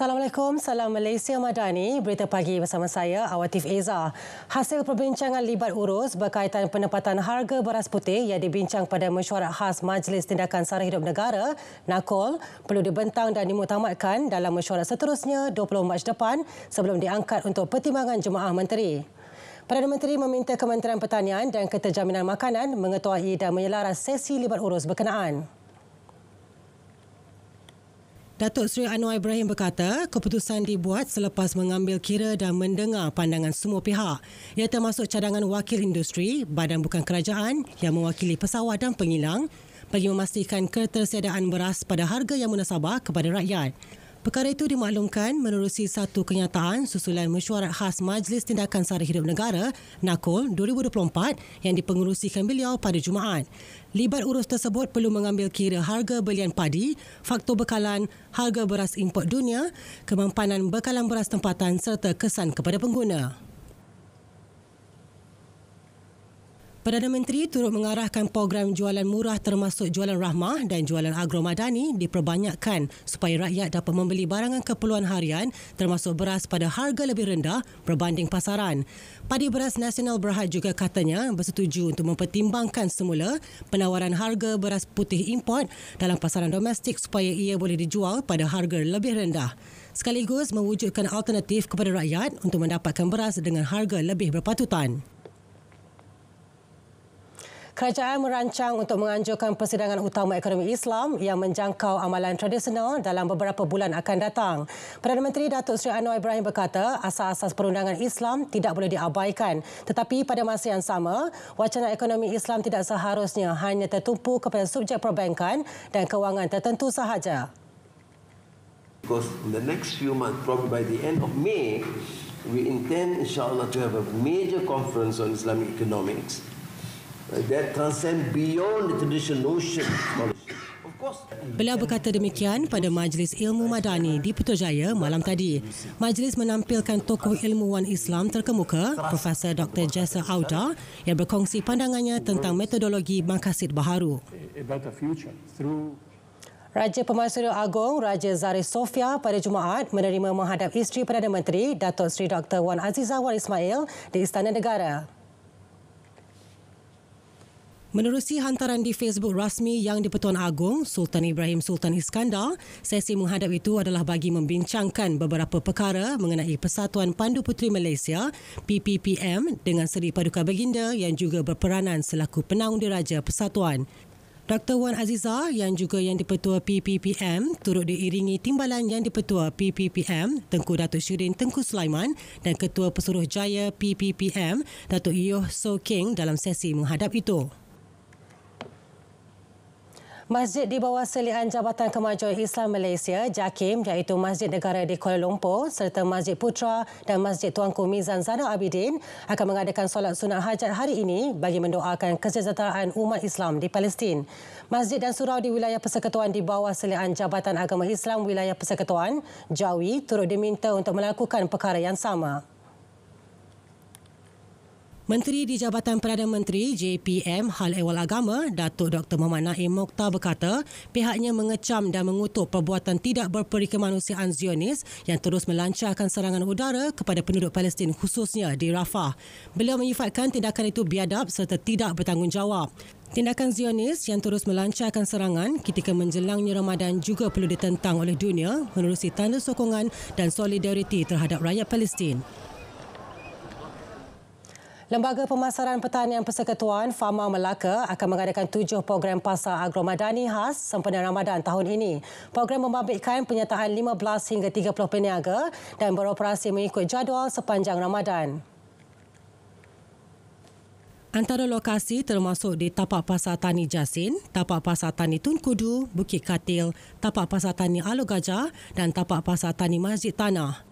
Assalamualaikum, salam Malaysia Madani. Berita pagi bersama saya, Awatif Eza. Hasil perbincangan libat urus berkaitan penempatan harga beras putih yang dibincang pada mesyuarat khas Majlis Tindakan Sara Hidup Negara, NAKOL, perlu dibentang dan dimutamatkan dalam mesyuarat seterusnya 20 Mac depan sebelum diangkat untuk pertimbangan Jemaah Menteri. Perdana Menteri meminta Kementerian Pertanian dan Keterjaminan Makanan mengetuai dan menyelaras sesi libat urus berkenaan. Datuk Seri Anwar Ibrahim berkata, keputusan dibuat selepas mengambil kira dan mendengar pandangan semua pihak, ia termasuk cadangan wakil industri, badan bukan kerajaan yang mewakili pesawat dan pengilang bagi memastikan ketersediaan beras pada harga yang munasabah kepada rakyat. Perkara itu dimaklumkan menerusi satu kenyataan susulan mesyuarat khas Majlis Tindakan Sara Hidup Negara NAKOL 2024 yang dipengerusikan beliau pada Jumaat. Libat urus tersebut perlu mengambil kira harga belian padi, faktor bekalan, harga beras import dunia, kemampanan bekalan beras tempatan serta kesan kepada pengguna. Perdana Menteri turut mengarahkan program jualan murah termasuk jualan rahmah dan jualan agro madani diperbanyakkan supaya rakyat dapat membeli barangan keperluan harian termasuk beras pada harga lebih rendah berbanding pasaran. Padi Beras Nasional Berhad juga katanya bersetuju untuk mempertimbangkan semula penawaran harga beras putih import dalam pasaran domestik supaya ia boleh dijual pada harga lebih rendah sekaligus mewujudkan alternatif kepada rakyat untuk mendapatkan beras dengan harga lebih berpatutan. Kerajaan merancang untuk menganjurkan persidangan utama ekonomi Islam yang menjangkau amalan tradisional dalam beberapa bulan akan datang. Perdana Menteri Datuk Seri Anwar Ibrahim berkata asas-asas perundangan Islam tidak boleh diabaikan. Tetapi pada masa yang sama, wacana ekonomi Islam tidak seharusnya hanya tertumpu kepada subjek perbankan dan kewangan tertentu sahaja. Because in the next few months, probably by the end of May, we intend insyaAllah to have a major conference on Islamic economics that transcend beyond the traditional notion of scholarship. Beliau berkata demikian pada Majlis Ilmu Madani di Putrajaya malam tadi. Majlis menampilkan tokoh ilmuwan Islam terkemuka, Profesor Dr. Jessa Auda yang berkongsi pandangannya tentang metodologi Makasid Baharu. Raja Pemaisuri Agong, Raja Zaris Sofia pada Jumaat menerima menghadap isteri Perdana Menteri, Datuk Seri Dr. Wan Azizah Wan Ismail di Istana Negara. Menerusi hantaran di Facebook rasmi yang di-Pertuan Agong Sultan Ibrahim Sultan Iskandar, sesi menghadap itu adalah bagi membincangkan beberapa perkara mengenai Persatuan Pandu Puteri Malaysia PPPM dengan Seri Paduka Baginda yang juga berperanan selaku Penanggung diraja persatuan. Dr. Wan Aziza yang juga yang dipertua PPPM turut diiringi timbalan yang dipertua PPPM Tengku Datuk Syudin Tengku Sulaiman dan Ketua Pesuruh Jaya PPPM Datuk Yoh So King dalam sesi menghadap itu. Masjid di bawah selian Jabatan Kemajuan Islam Malaysia, JAKIM, iaitu Masjid Negara di Kuala Lumpur, serta Masjid Putra dan Masjid Tuanku Mizan Zana Abidin akan mengadakan solat sunat hajat hari ini bagi mendoakan kesejahteraan umat Islam di Palestin. Masjid dan surau di wilayah persekutuan di bawah selian Jabatan Agama Islam Wilayah Persekutuan, JAWI, turut diminta untuk melakukan perkara yang sama. Menteri di Jabatan Perdana Menteri JPM Hal Ewal Agama Datuk Dr. Muhammad Naim Mokhtar berkata pihaknya mengecam dan mengutuk perbuatan tidak berperikemanusiaan Zionis yang terus melancarkan serangan udara kepada penduduk Palestin khususnya di Rafah. Beliau menyifatkan tindakan itu biadab serta tidak bertanggungjawab. Tindakan Zionis yang terus melancarkan serangan ketika menjelangnya Ramadan juga perlu ditentang oleh dunia menerusi tanda sokongan dan solidariti terhadap rakyat Palestin. Lembaga Pemasaran Pertanian Persekutuan Fama Melaka akan mengadakan tujuh program pasar agro madani khas sempena Ramadan tahun ini. Program membabitkan penyertaan 15 hingga 30 peniaga dan beroperasi mengikut jadual sepanjang Ramadan. Antara lokasi termasuk di Tapak Pasar Tani Jasin, Tapak Pasar Tani Tun Kudu, Bukit Katil, Tapak Pasar Tani Alu Gajah dan Tapak Pasar Tani Masjid Tanah.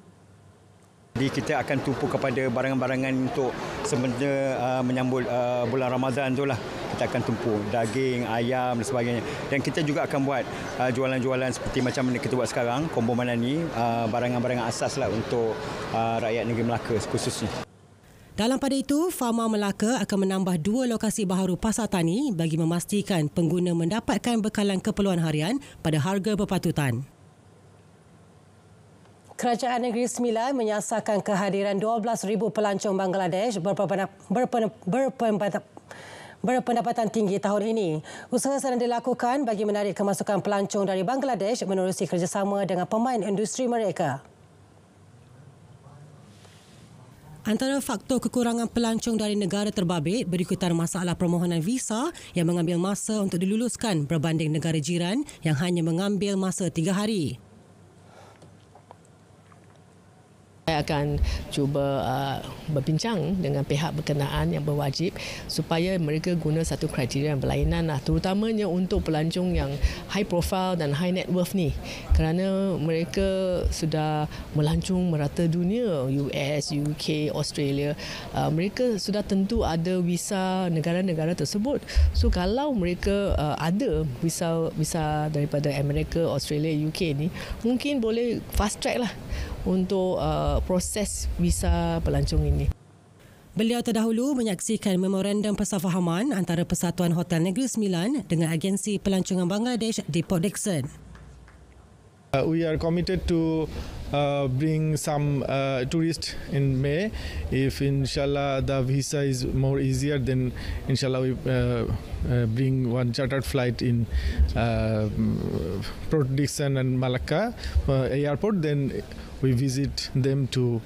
Jadi kita akan tumpu kepada barangan-barangan untuk sebenarnya uh, menyambut uh, bulan Ramadan tu lah kita akan tumpu daging, ayam dan sebagainya. Dan kita juga akan buat uh, jualan-jualan seperti macam mana kita buat sekarang, kombo mana ni, uh, barangan-barangan asas lah untuk uh, rakyat negeri Melaka khususnya. Dalam pada itu, Farma Melaka akan menambah dua lokasi baharu pasar tani bagi memastikan pengguna mendapatkan bekalan keperluan harian pada harga berpatutan. Kerajaan Negeri Sembilan menyasarkan kehadiran 12,000 pelancong Bangladesh berpen, berpen, berpendapatan tinggi tahun ini. Usaha sedang dilakukan bagi menarik kemasukan pelancong dari Bangladesh menerusi kerjasama dengan pemain industri mereka. Antara faktor kekurangan pelancong dari negara terbabit berikutan masalah permohonan visa yang mengambil masa untuk diluluskan berbanding negara jiran yang hanya mengambil masa tiga hari. akan cuba uh, berbincang dengan pihak berkenaan yang berwajib supaya mereka guna satu kriteria yang berlainan lah, terutamanya untuk pelancong yang high profile dan high net worth ni kerana mereka sudah melancong merata dunia US, UK, Australia uh, mereka sudah tentu ada visa negara-negara tersebut so kalau mereka uh, ada visa visa daripada Amerika, Australia, UK ni mungkin boleh fast track lah untuk uh, proses visa pelancong ini. Beliau terdahulu menyaksikan memorandum persefahaman antara Persatuan Hotel Negeri Sembilan dengan agensi pelancongan Bangladesh di Port Dickson. Uh, we are committed to uh, bring some uh, tourists in May. If inshallah the visa is more easier, then inshallah we uh, uh, bring one chartered flight in uh, Port Dixon and Malacca uh, airport. Then we visit them to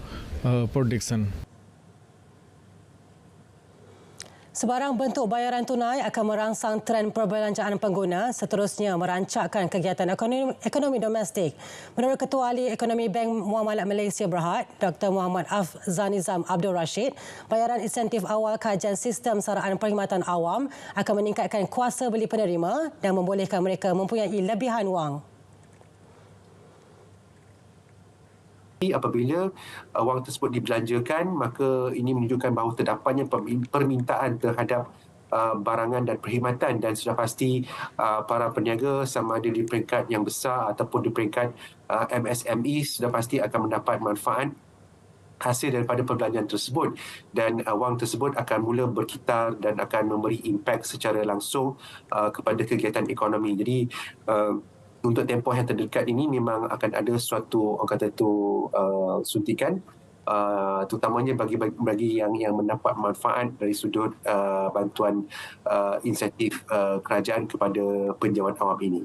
Port Dixon. Sebarang bentuk bayaran tunai akan merangsang tren perbelanjaan pengguna seterusnya merancakkan kegiatan ekonomi, ekonomi domestik. Menurut Ketua Ahli Ekonomi Bank Muamalat Malaysia Berhad, Dr. Muhammad Afzanizam Abdul Rashid, bayaran insentif awal kajian sistem saraan perkhidmatan awam akan meningkatkan kuasa beli penerima dan membolehkan mereka mempunyai lebihan wang. apabila uh, wang tersebut dibelanjakan maka ini menunjukkan bahawa terdapatnya permintaan terhadap uh, barangan dan perkhidmatan dan sudah pasti uh, para peniaga sama ada di peringkat yang besar ataupun di peringkat uh, MSME sudah pasti akan mendapat manfaat hasil daripada perbelanjaan tersebut dan uh, wang tersebut akan mula berkitar dan akan memberi impak secara langsung uh, kepada kegiatan ekonomi. Jadi uh, untuk tempoh yang terdekat ini memang akan ada suatu orang kata tu uh, suntikan uh, terutamanya bagi, bagi yang yang mendapat manfaat dari sudut uh, bantuan uh, insentif uh, kerajaan kepada penjawat awam ini.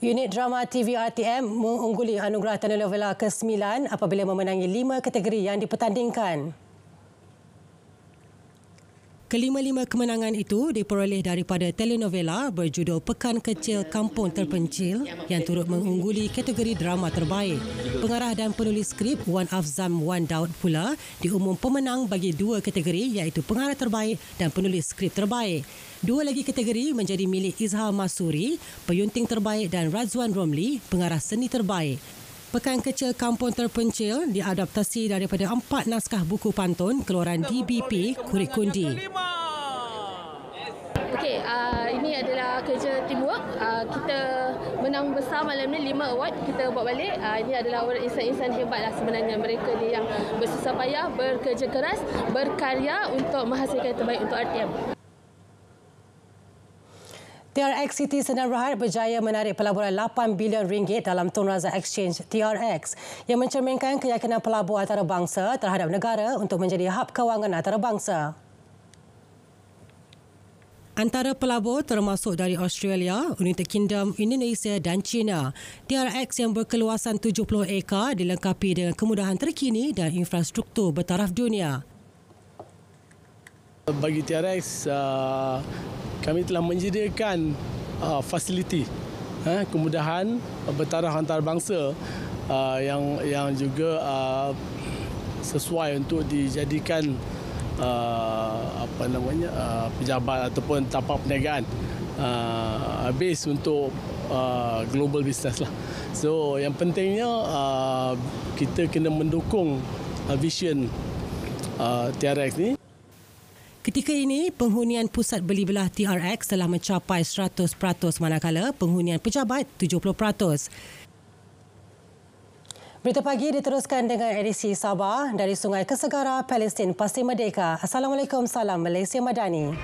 Unit drama TV RTM mengungguli anugerah Tanah Novela ke-9 apabila memenangi lima kategori yang dipertandingkan. Kelima-lima kemenangan itu diperoleh daripada telenovela berjudul Pekan Kecil Kampung Terpencil yang turut mengungguli kategori drama terbaik. Pengarah dan penulis skrip Wan Afzam Wan Daud pula diumum pemenang bagi dua kategori iaitu pengarah terbaik dan penulis skrip terbaik. Dua lagi kategori menjadi milik Izhar Masuri, penyunting terbaik dan Razwan Romli, pengarah seni terbaik. Pekan Kecil Kampung Terpencil diadaptasi daripada empat naskah buku pantun keluaran DBP Kurikundi. Okey, uh, ini adalah kerja teamwork. Uh, kita menang besar malam ni lima award kita buat balik. Uh, ini adalah orang insan-insan hebat lah sebenarnya. Mereka ni yang bersusah payah, bekerja keras, berkarya untuk menghasilkan terbaik untuk RTM. TRX City Senar Rahat berjaya menarik pelaburan 8 bilion ringgit dalam Tunraza Exchange TRX yang mencerminkan keyakinan pelabur antarabangsa terhadap negara untuk menjadi hub kewangan antarabangsa. Antara pelabur termasuk dari Australia, United Kingdom, Indonesia dan China. TRX yang berkeluasan 70 ekar dilengkapi dengan kemudahan terkini dan infrastruktur bertaraf dunia. Bagi TRX, uh, kami telah menyediakan uh, fasiliti uh, kemudahan uh, bertaraf antarabangsa uh, yang yang juga uh, sesuai untuk dijadikan uh, apa namanya uh, pejabat ataupun tapak perniagaan uh, habis untuk uh, global business lah. So yang pentingnya uh, kita kena mendukung uh, vision uh, TRX ni. Ketika ini, penghunian pusat beli belah TRX telah mencapai 100% manakala penghunian pejabat 70%. Berita pagi diteruskan dengan edisi Sabah dari Sungai Kesegara, Palestin, pasir Merdeka. Assalamualaikum, salam Malaysia Madani.